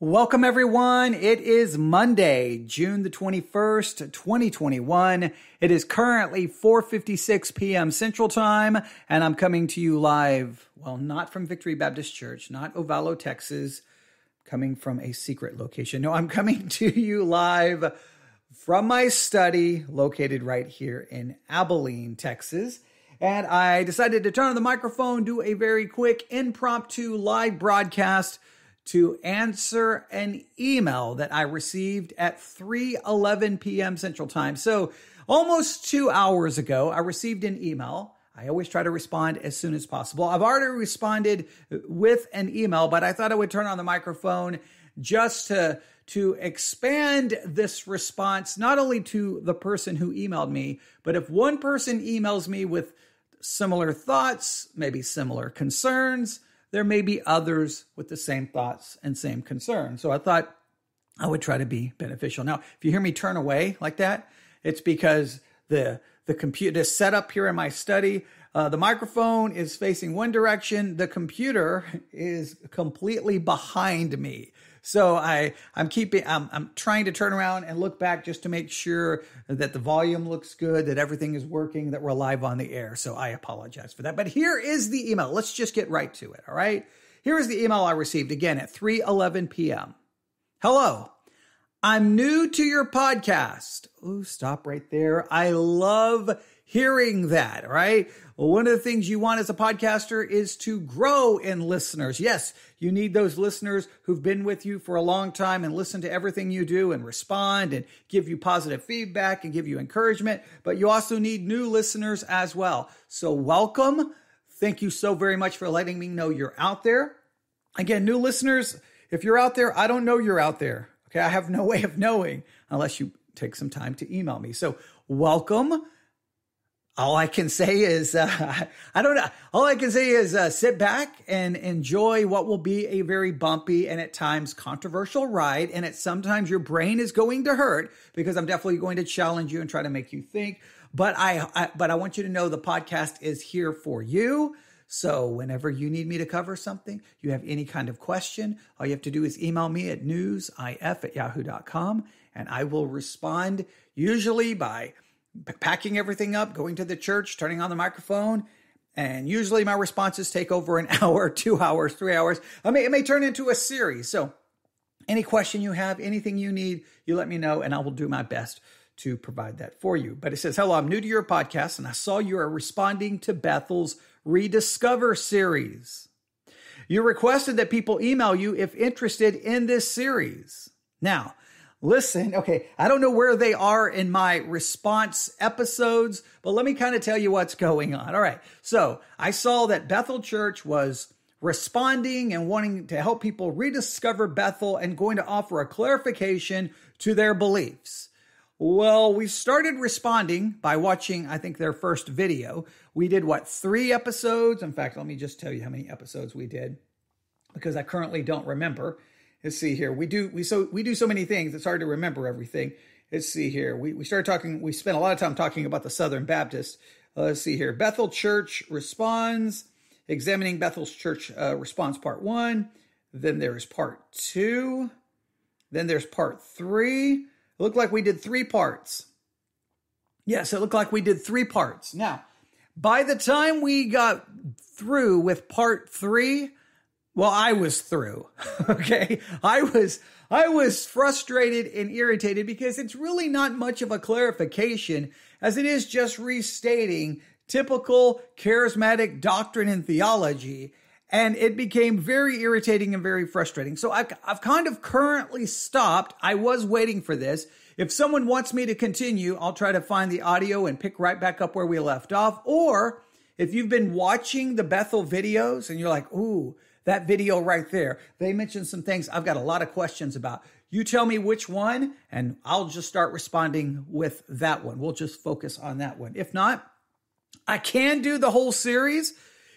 Welcome, everyone. It is Monday, June the 21st, 2021. It is currently 4.56 p.m. Central Time, and I'm coming to you live, well, not from Victory Baptist Church, not Ovalo, Texas, coming from a secret location. No, I'm coming to you live from my study located right here in Abilene, Texas. And I decided to turn on the microphone, do a very quick impromptu live broadcast – to answer an email that I received at 3:11 p.m. Central Time. So, almost 2 hours ago, I received an email. I always try to respond as soon as possible. I've already responded with an email, but I thought I would turn on the microphone just to to expand this response not only to the person who emailed me, but if one person emails me with similar thoughts, maybe similar concerns, there may be others with the same thoughts and same concerns. So I thought I would try to be beneficial. Now, if you hear me turn away like that, it's because the the computer setup here in my study. Uh, the microphone is facing one direction. The computer is completely behind me. So I I'm keeping I'm I'm trying to turn around and look back just to make sure that the volume looks good, that everything is working, that we're live on the air. So I apologize for that. But here is the email. Let's just get right to it, all right? Here is the email I received again at 3:11 p.m. Hello. I'm new to your podcast. Oh, stop right there. I love hearing that, right? Well, one of the things you want as a podcaster is to grow in listeners. Yes, you need those listeners who've been with you for a long time and listen to everything you do and respond and give you positive feedback and give you encouragement, but you also need new listeners as well. So welcome. Thank you so very much for letting me know you're out there. Again, new listeners, if you're out there, I don't know you're out there. Okay, I have no way of knowing unless you take some time to email me. So, welcome. All I can say is, uh, I don't know. All I can say is uh, sit back and enjoy what will be a very bumpy and at times controversial ride. And at sometimes your brain is going to hurt because I'm definitely going to challenge you and try to make you think. But I, I but I want you to know the podcast is here for you. So whenever you need me to cover something, you have any kind of question, all you have to do is email me at newsif at yahoo.com and I will respond usually by packing everything up, going to the church, turning on the microphone, and usually my responses take over an hour, two hours, three hours. I may, it may turn into a series. So, any question you have, anything you need, you let me know, and I will do my best to provide that for you. But it says, Hello, I'm new to your podcast, and I saw you are responding to Bethel's Rediscover series. You requested that people email you if interested in this series. Now, listen, okay, I don't know where they are in my response episodes, but let me kind of tell you what's going on. All right. So I saw that Bethel Church was responding and wanting to help people rediscover Bethel and going to offer a clarification to their beliefs. Well, we started responding by watching, I think, their first video. We did what, three episodes? In fact, let me just tell you how many episodes we did because I currently don't remember. Let's see here. We do we so we do so many things, it's hard to remember everything. Let's see here. We we started talking, we spent a lot of time talking about the Southern Baptist. Uh, let's see here. Bethel Church responds, examining Bethel's Church uh, response part one. Then there's part two. Then there's part three it looked like we did three parts. Yes, it looked like we did three parts. Now, by the time we got through with part three, well, I was through. okay. I was, I was frustrated and irritated because it's really not much of a clarification as it is just restating typical charismatic doctrine and theology and it became very irritating and very frustrating. So I've, I've kind of currently stopped. I was waiting for this. If someone wants me to continue, I'll try to find the audio and pick right back up where we left off. Or if you've been watching the Bethel videos and you're like, ooh, that video right there, they mentioned some things I've got a lot of questions about. You tell me which one, and I'll just start responding with that one. We'll just focus on that one. If not, I can do the whole series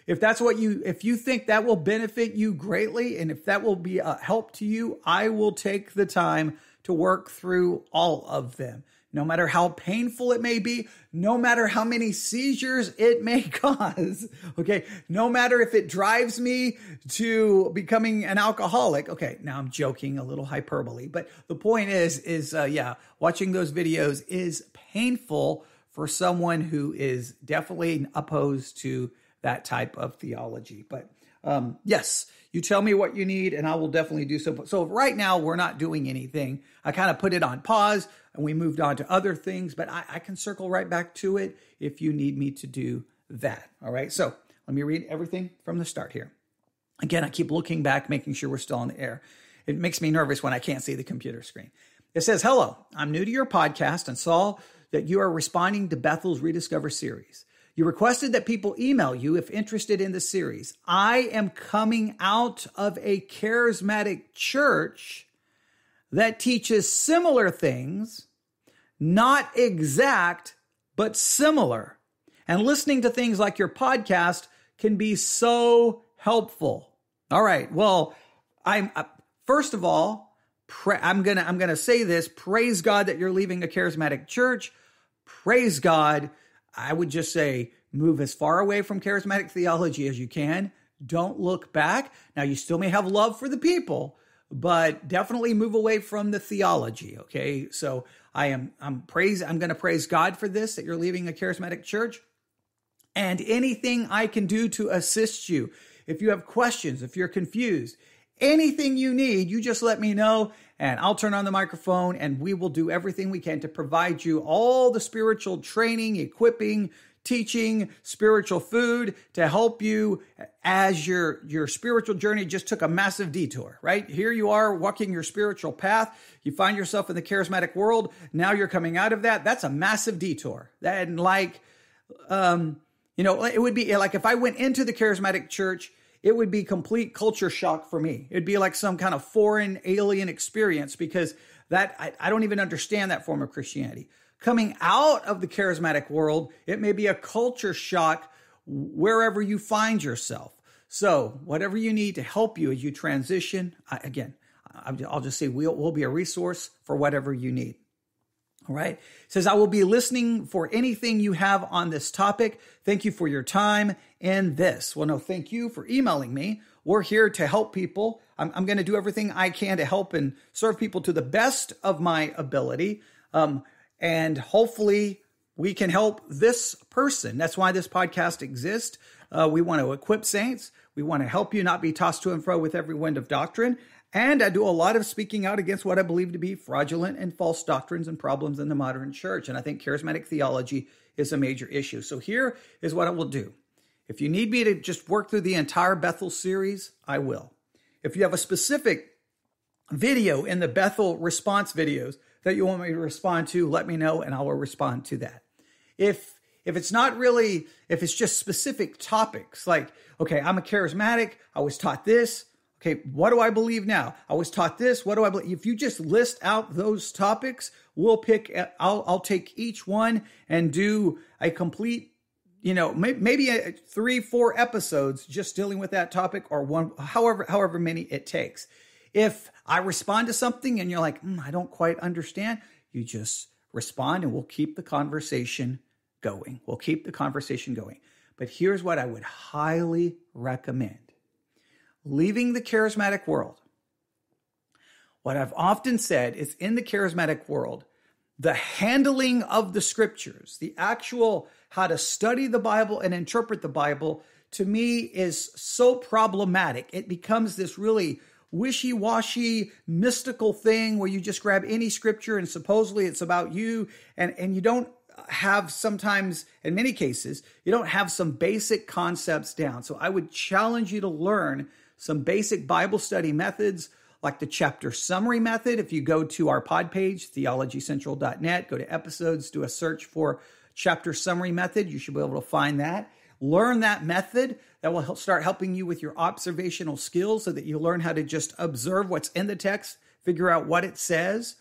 if that's what you, if you think that will benefit you greatly and if that will be a help to you, I will take the time to work through all of them. No matter how painful it may be, no matter how many seizures it may cause, okay, no matter if it drives me to becoming an alcoholic, okay, now I'm joking a little hyperbole, but the point is, is uh, yeah, watching those videos is painful for someone who is definitely opposed to that type of theology. But um, yes, you tell me what you need, and I will definitely do so. So right now, we're not doing anything. I kind of put it on pause, and we moved on to other things. But I, I can circle right back to it if you need me to do that. All right. So let me read everything from the start here. Again, I keep looking back, making sure we're still on the air. It makes me nervous when I can't see the computer screen. It says, "Hello, I'm new to your podcast and saw that you are responding to Bethel's Rediscover series." You requested that people email you if interested in the series. I am coming out of a charismatic church that teaches similar things, not exact, but similar. And listening to things like your podcast can be so helpful. All right. Well, I'm uh, first of all, I'm going to I'm going to say this, praise God that you're leaving a charismatic church. Praise God I would just say move as far away from charismatic theology as you can. Don't look back. Now, you still may have love for the people, but definitely move away from the theology. Okay. So I am, I'm praise, I'm going to praise God for this that you're leaving a charismatic church and anything I can do to assist you. If you have questions, if you're confused, anything you need, you just let me know and I'll turn on the microphone and we will do everything we can to provide you all the spiritual training, equipping, teaching, spiritual food to help you as your your spiritual journey just took a massive detour, right? Here you are walking your spiritual path, you find yourself in the charismatic world, now you're coming out of that. That's a massive detour. And like um you know, it would be like if I went into the charismatic church it would be complete culture shock for me. It'd be like some kind of foreign alien experience because that I, I don't even understand that form of Christianity. Coming out of the charismatic world, it may be a culture shock wherever you find yourself. So, whatever you need to help you as you transition, I, again, I'll just say we'll, we'll be a resource for whatever you need. All right. It says, I will be listening for anything you have on this topic. Thank you for your time in this. Well, no, thank you for emailing me. We're here to help people. I'm, I'm going to do everything I can to help and serve people to the best of my ability. Um, and hopefully, we can help this person. That's why this podcast exists. Uh, we want to equip saints. We want to help you not be tossed to and fro with every wind of doctrine. And I do a lot of speaking out against what I believe to be fraudulent and false doctrines and problems in the modern church. And I think charismatic theology is a major issue. So here is what I will do if you need me to just work through the entire Bethel series, I will. If you have a specific video in the Bethel response videos that you want me to respond to, let me know and I will respond to that. If if it's not really if it's just specific topics like okay, I'm a charismatic, I was taught this, okay, what do I believe now? I was taught this, what do I believe? If you just list out those topics, we'll pick I'll I'll take each one and do a complete you know, maybe a, three, four episodes just dealing with that topic, or one, however, however many it takes. If I respond to something and you're like, mm, I don't quite understand, you just respond, and we'll keep the conversation going. We'll keep the conversation going. But here's what I would highly recommend leaving the charismatic world. What I've often said is in the charismatic world, the handling of the scriptures, the actual how to study the Bible and interpret the Bible, to me is so problematic. It becomes this really wishy washy mystical thing where you just grab any scripture and supposedly it's about you and, and you don't have sometimes, in many cases, you don't have some basic concepts down. So I would challenge you to learn some basic Bible study methods, like the chapter summary method. If you go to our pod page, theologycentral.net, go to episodes, do a search for chapter summary method, you should be able to find that. Learn that method that will help start helping you with your observational skills so that you learn how to just observe what's in the text, figure out what it says.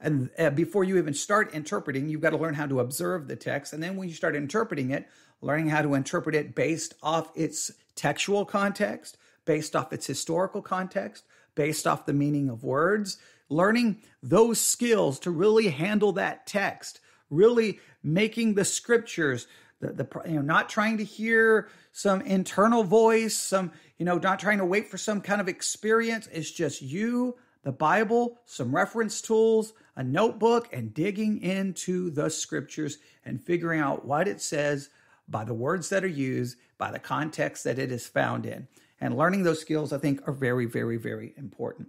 And uh, before you even start interpreting, you've got to learn how to observe the text. And then when you start interpreting it, learning how to interpret it based off its textual context, based off its historical context, based off the meaning of words, learning those skills to really handle that text, really making the scriptures the, the you know not trying to hear some internal voice, some you know not trying to wait for some kind of experience. It's just you, the Bible, some reference tools, a notebook, and digging into the scriptures and figuring out what it says by the words that are used, by the context that it is found in. And learning those skills, I think, are very, very, very important.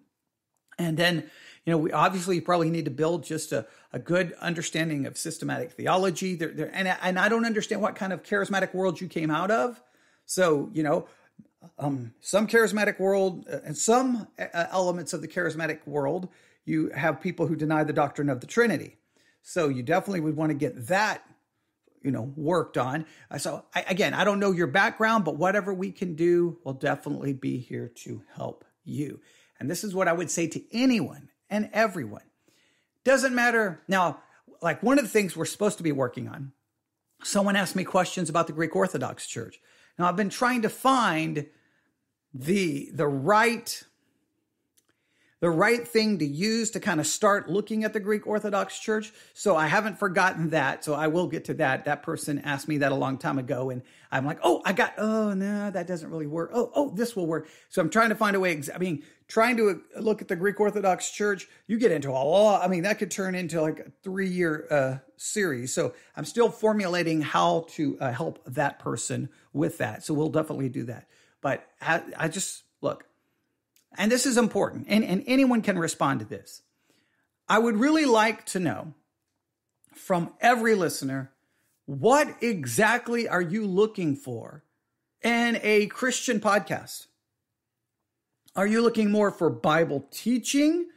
And then, you know, we obviously probably need to build just a, a good understanding of systematic theology. There, there, and, and I don't understand what kind of charismatic world you came out of. So, you know, um, some charismatic world uh, and some uh, elements of the charismatic world, you have people who deny the doctrine of the Trinity. So you definitely would want to get that you know worked on uh, so I, again i don't know your background but whatever we can do will definitely be here to help you and this is what i would say to anyone and everyone doesn't matter now like one of the things we're supposed to be working on someone asked me questions about the greek orthodox church now i've been trying to find the the right the right thing to use to kind of start looking at the Greek Orthodox Church. So I haven't forgotten that. So I will get to that. That person asked me that a long time ago, and I'm like, oh, I got, oh, no, that doesn't really work. Oh, oh, this will work. So I'm trying to find a way. I mean, trying to uh, look at the Greek Orthodox Church, you get into a law. I mean, that could turn into like a three year uh, series. So I'm still formulating how to uh, help that person with that. So we'll definitely do that. But I, I just, look, and this is important, and, and anyone can respond to this. I would really like to know from every listener what exactly are you looking for in a Christian podcast? Are you looking more for Bible teaching?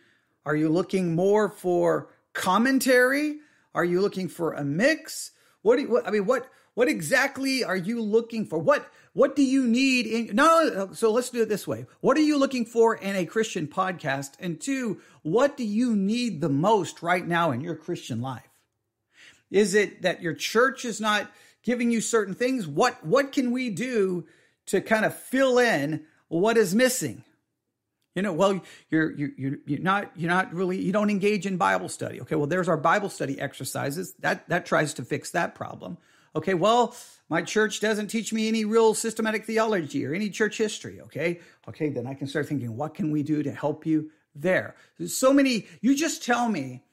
Are you looking more for commentary? Are you looking for a mix? What do you, I mean, what what exactly are you looking for? What what do you need in no so let's do it this way. What are you looking for in a Christian podcast? And two, what do you need the most right now in your Christian life? Is it that your church is not giving you certain things? What what can we do to kind of fill in what is missing? You know, well, you're you you you're not you're not really you don't engage in Bible study. Okay, well, there's our Bible study exercises that that tries to fix that problem. Okay, well, my church doesn't teach me any real systematic theology or any church history. Okay, okay, then I can start thinking, what can we do to help you there? There's so many, you just tell me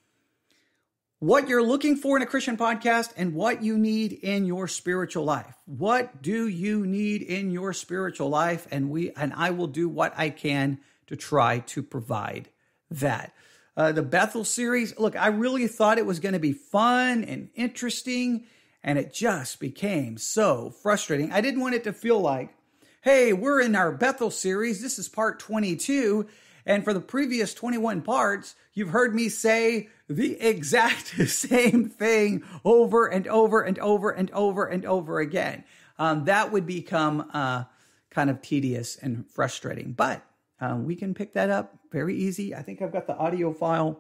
what you're looking for in a Christian podcast and what you need in your spiritual life. What do you need in your spiritual life? And we and I will do what I can to try to provide that. Uh, the Bethel series, look, I really thought it was going to be fun and interesting and it just became so frustrating. I didn't want it to feel like, hey, we're in our Bethel series. This is part 22. And for the previous 21 parts, you've heard me say the exact same thing over and over and over and over and over again. Um, that would become uh, kind of tedious and frustrating. But um, we can pick that up very easy. I think I've got the audio file.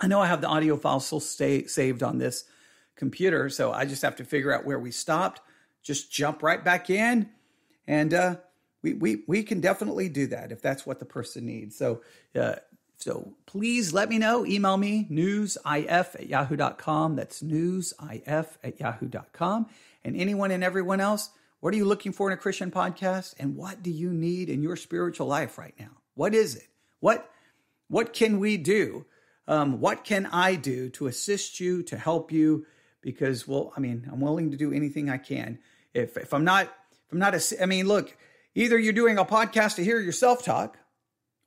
I know I have the audio file still stay, saved on this computer. So I just have to figure out where we stopped, just jump right back in. And uh, we, we, we can definitely do that if that's what the person needs. So, uh, so please let me know. Email me newsif at yahoo.com. That's newsif at yahoo.com. And anyone and everyone else, what are you looking for in a Christian podcast? And what do you need in your spiritual life right now? What is it? What, what can we do? Um, what can I do to assist you, to help you? because well, I mean, I'm willing to do anything I can. If if I'm not if I'm not a I mean, look, either you're doing a podcast to hear yourself talk,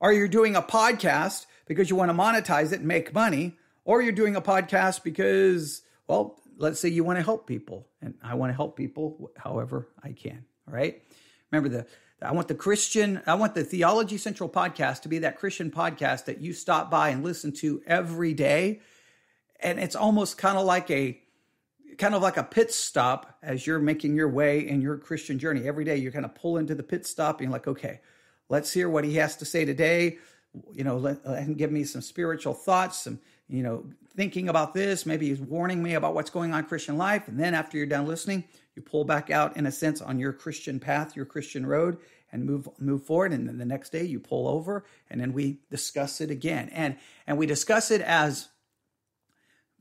or you're doing a podcast because you want to monetize it and make money, or you're doing a podcast because well, let's say you want to help people and I want to help people however I can, all right? Remember the I want the Christian, I want the Theology Central podcast to be that Christian podcast that you stop by and listen to every day. And it's almost kind of like a kind of like a pit stop as you're making your way in your Christian journey. Every day you're kind of pull into the pit stop and you're like, okay, let's hear what he has to say today. You know, let, let him give me some spiritual thoughts, some, you know, thinking about this. Maybe he's warning me about what's going on Christian life. And then after you're done listening, you pull back out in a sense on your Christian path, your Christian road, and move move forward. And then the next day you pull over and then we discuss it again. And and we discuss it as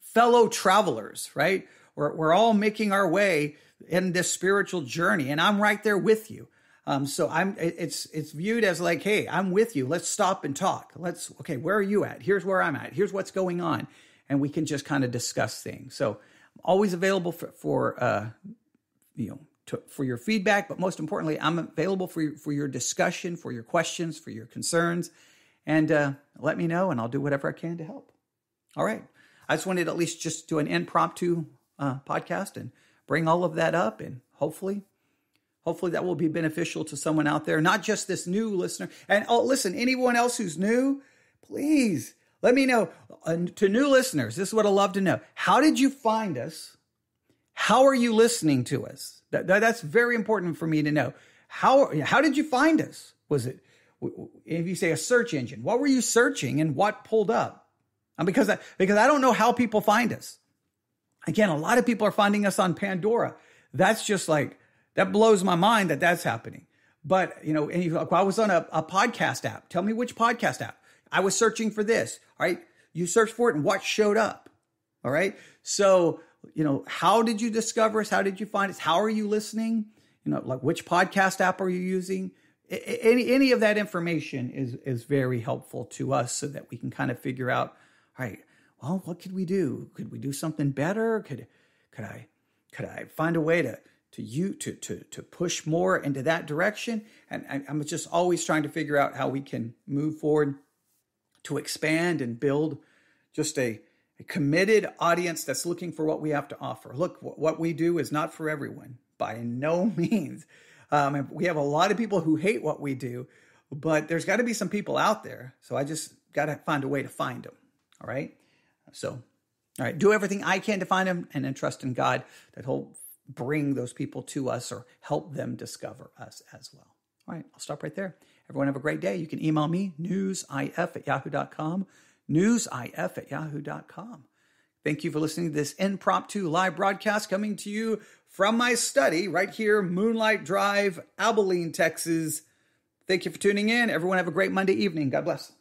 fellow travelers, right? We're, we're all making our way in this spiritual journey, and I'm right there with you. Um, so I'm it's it's viewed as like, hey, I'm with you. Let's stop and talk. Let's okay, where are you at? Here's where I'm at. Here's what's going on, and we can just kind of discuss things. So I'm always available for, for uh, you know to, for your feedback, but most importantly, I'm available for your, for your discussion, for your questions, for your concerns, and uh, let me know, and I'll do whatever I can to help. All right, I just wanted at least just do an impromptu uh, podcast and bring all of that up. And hopefully, hopefully that will be beneficial to someone out there, not just this new listener. And oh, listen, anyone else who's new, please let me know. Uh, to new listeners, this is what I love to know. How did you find us? How are you listening to us? That, that, that's very important for me to know. How, how did you find us? Was it, if you say a search engine, what were you searching and what pulled up? Uh, because I, because I don't know how people find us. Again, a lot of people are finding us on Pandora. That's just like, that blows my mind that that's happening. But, you know, and you, I was on a, a podcast app. Tell me which podcast app. I was searching for this. All right. You search for it and what showed up. All right. So, you know, how did you discover us? How did you find us? How are you listening? You know, like which podcast app are you using? Any any of that information is is very helpful to us so that we can kind of figure out, all right, oh, what could we do? Could we do something better? Could could I could I find a way to to you to to to push more into that direction? And I, am just always trying to figure out how we can move forward to expand and build just a, a committed audience that's looking for what we have to offer. Look, what we do is not for everyone by no means. Um, we have a lot of people who hate what we do, but there's got to be some people out there. So I just got to find a way to find them. All right. So, all right, do everything I can to find them and then trust in God that He'll bring those people to us or help them discover us as well. All right, I'll stop right there. Everyone have a great day. You can email me, newsif at yahoo.com, newsif at yahoo.com. Thank you for listening to this impromptu live broadcast coming to you from my study right here, Moonlight Drive, Abilene, Texas. Thank you for tuning in. Everyone have a great Monday evening. God bless.